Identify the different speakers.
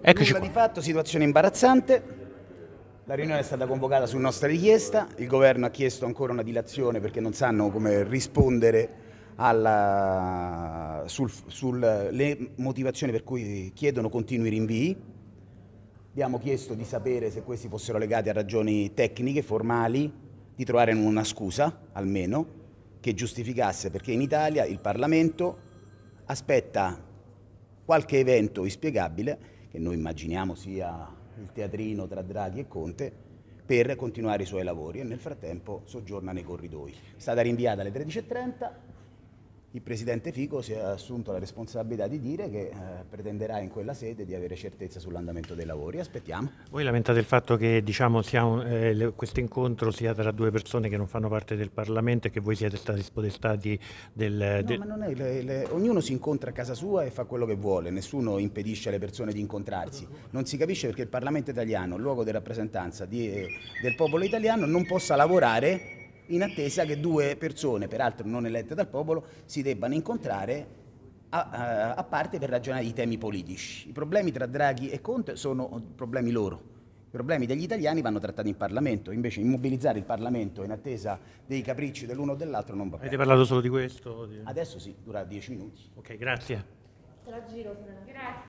Speaker 1: Eccoci Nulla qua. di fatto, situazione imbarazzante. La riunione è stata convocata su nostra richiesta, il governo ha chiesto ancora una dilazione perché non sanno come rispondere sulle motivazioni per cui chiedono continui rinvii. Abbiamo chiesto di sapere se questi fossero legati a ragioni tecniche, formali, di trovare una scusa almeno che giustificasse perché in Italia il Parlamento aspetta qualche evento inspiegabile che noi immaginiamo sia il teatrino tra Draghi e Conte, per continuare i suoi lavori e nel frattempo soggiorna nei corridoi. È stata rinviata alle 13.30, il Presidente Fico si è assunto la responsabilità di dire che eh, pretenderà in quella sede di avere certezza sull'andamento dei lavori. Aspettiamo.
Speaker 2: Voi lamentate il fatto che diciamo, eh, questo incontro sia tra due persone che non fanno parte del Parlamento e che voi siete stati spodestati del...
Speaker 1: del... No, è, le, le... Ognuno si incontra a casa sua e fa quello che vuole, nessuno impedisce alle persone di incontrarsi. Non si capisce perché il Parlamento italiano, luogo di rappresentanza di, eh, del popolo italiano, non possa lavorare in attesa che due persone, peraltro non elette dal popolo, si debbano incontrare a, a, parte per ragionare di temi politici. I problemi tra Draghi e Conte sono problemi loro. I problemi degli italiani vanno trattati in Parlamento, invece immobilizzare il Parlamento in attesa dei capricci dell'uno o dell'altro non va bene. Avete parlato solo
Speaker 2: di questo? Adesso sì, dura dieci minuti. Ok, grazie. Te la giro, grazie.